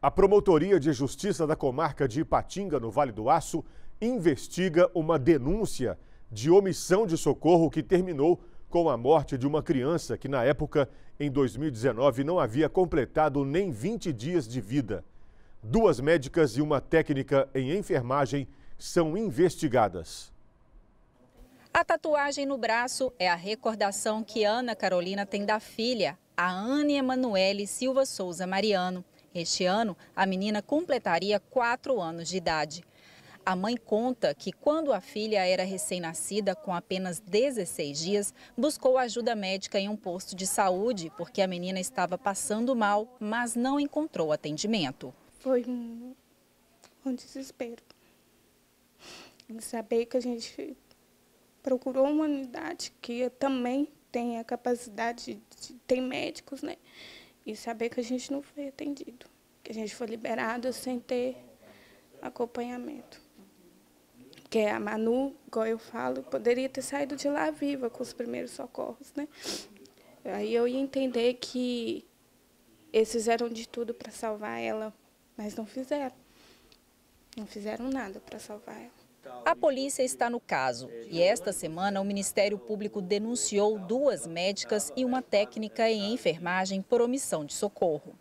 A Promotoria de Justiça da comarca de Ipatinga, no Vale do Aço, investiga uma denúncia de omissão de socorro que terminou com a morte de uma criança que, na época, em 2019, não havia completado nem 20 dias de vida. Duas médicas e uma técnica em enfermagem são investigadas. A tatuagem no braço é a recordação que Ana Carolina tem da filha, a Anne Emanuele Silva Souza Mariano. Este ano, a menina completaria quatro anos de idade. A mãe conta que quando a filha era recém-nascida, com apenas 16 dias, buscou ajuda médica em um posto de saúde porque a menina estava passando mal, mas não encontrou atendimento. Foi um, um desespero. Saber que a gente procurou uma unidade que também tem a capacidade, de, tem médicos, né? e saber que a gente não foi atendido, que a gente foi liberado sem ter acompanhamento. Porque a Manu, igual eu falo, poderia ter saído de lá viva com os primeiros socorros, né? Aí eu ia entender que eles fizeram de tudo para salvar ela, mas não fizeram. Não fizeram nada para salvar ela. A polícia está no caso e esta semana o Ministério Público denunciou duas médicas e uma técnica em enfermagem por omissão de socorro.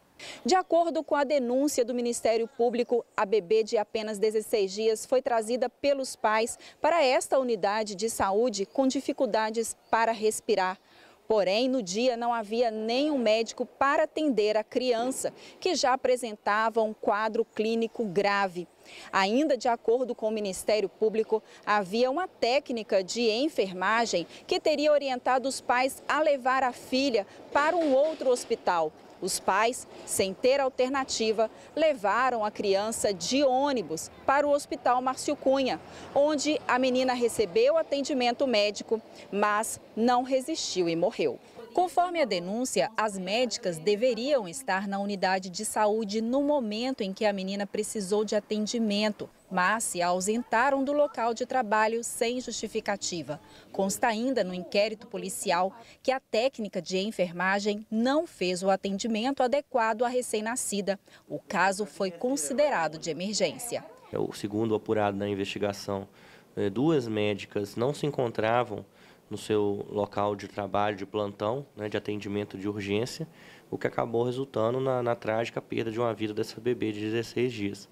De acordo com a denúncia do Ministério Público, a bebê de apenas 16 dias foi trazida pelos pais para esta unidade de saúde com dificuldades para respirar. Porém, no dia não havia nenhum médico para atender a criança, que já apresentava um quadro clínico grave. Ainda de acordo com o Ministério Público, havia uma técnica de enfermagem que teria orientado os pais a levar a filha para um outro hospital. Os pais, sem ter alternativa, levaram a criança de ônibus para o Hospital Márcio Cunha, onde a menina recebeu atendimento médico, mas não resistiu e morreu. Conforme a denúncia, as médicas deveriam estar na unidade de saúde no momento em que a menina precisou de atendimento, mas se ausentaram do local de trabalho sem justificativa. Consta ainda no inquérito policial que a técnica de enfermagem não fez o atendimento adequado à recém-nascida. O caso foi considerado de emergência. É o segundo apurado na investigação. É, duas médicas não se encontravam no seu local de trabalho, de plantão, né, de atendimento de urgência, o que acabou resultando na, na, trágica perda de uma vida dessa bebê de 16 dias.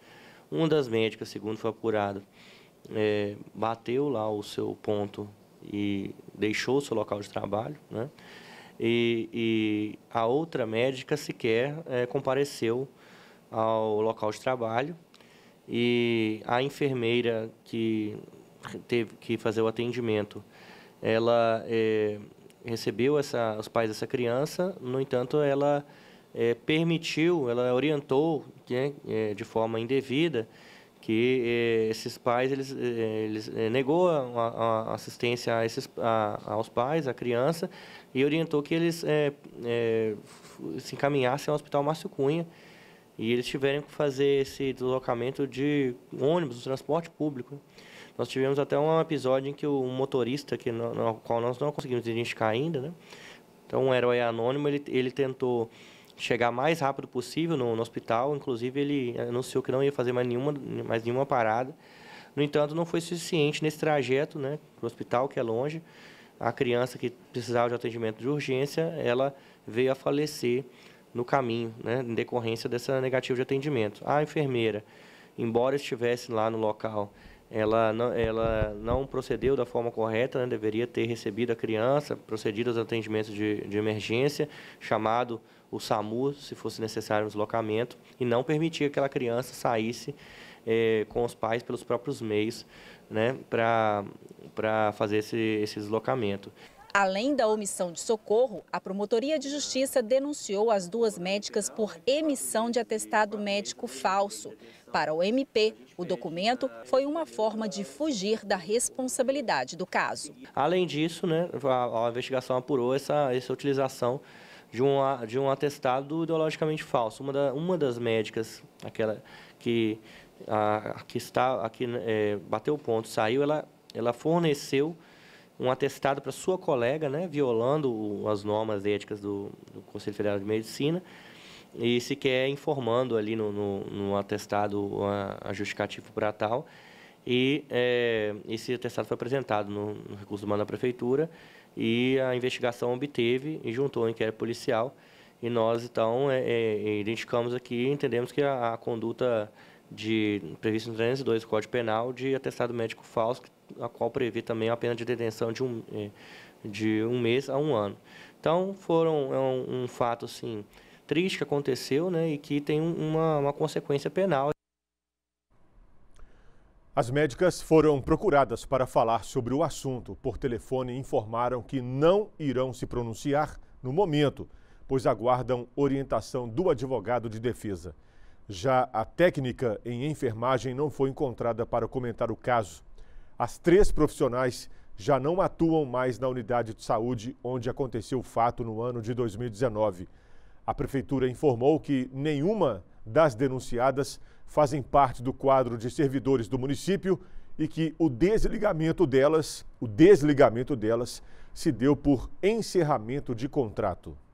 Uma das médicas, segundo foi apurado, é, bateu lá o seu ponto e deixou o seu local de trabalho, né? E, e a outra médica sequer é, compareceu ao local de trabalho e a enfermeira que teve que fazer o atendimento ela é, recebeu essa, os pais dessa criança, no entanto, ela é, permitiu, ela orientou né, eh, de forma indevida que esses pais, eles, eles negou a, a assistência a esses, a, aos pais, à criança, e orientou que eles se encaminhassem ao Hospital Márcio Cunha, e eles tiveram que fazer esse deslocamento de ônibus, de transporte público. Nós tivemos até um episódio em que o motorista, que no, no qual nós não conseguimos identificar ainda, né? Então, um herói anônimo, ele, ele tentou chegar mais rápido possível no, no, hospital. Inclusive, ele anunciou que não ia fazer mais nenhuma, mais nenhuma parada. No entanto, não foi suficiente nesse trajeto né, para o hospital, que é longe. A criança que precisava de atendimento de urgência, ela veio a falecer no caminho, né, em decorrência dessa negativa de atendimento. A enfermeira, embora estivesse lá no local ela não, ela não procedeu da forma correta, né? deveria ter recebido a criança, procedido aos atendimentos de, de emergência, chamado o SAMU, se fosse necessário um deslocamento, e não permitir que aquela criança saísse é, com os pais pelos próprios meios né, para fazer esse, esse deslocamento. Além da omissão de socorro, a Promotoria de Justiça denunciou as duas médicas por emissão de atestado médico falso. Para o MP, o documento foi uma forma de fugir da responsabilidade do caso. Além disso, né, a, a investigação apurou essa, essa utilização de um, de um atestado ideologicamente falso. Uma, da, uma das médicas, aquela que, a, que, está, a que é, bateu o ponto, saiu, ela, ela forneceu um atestado para sua colega, né, violando o, as normas éticas do, do, Conselho Federal de Medicina e sequer informando ali no, no, no atestado a, a para tal. E é, esse atestado foi apresentado no, no recurso humano da Prefeitura e a investigação obteve e juntou o um inquérito policial. E nós, então, é, é, é identificamos aqui entendemos que a, a conduta de prevista no 302 do Código Penal de atestado médico falso, que a qual prevê também a pena de detenção de um, é, de um mês a um ano. Então, foram é um, um, fato assim, triste que aconteceu né, e que tem uma, uma consequência penal. As médicas foram procuradas para falar sobre o assunto. Por telefone, informaram que não irão se pronunciar no momento, pois aguardam orientação do advogado de defesa. Já a técnica em enfermagem não foi encontrada para comentar o caso. As três profissionais já não atuam mais na unidade de saúde onde aconteceu o fato no ano de 2019. A prefeitura informou que nenhuma das denunciadas fazem parte do quadro de servidores do município e que o desligamento delas, o desligamento delas se deu por encerramento de contrato.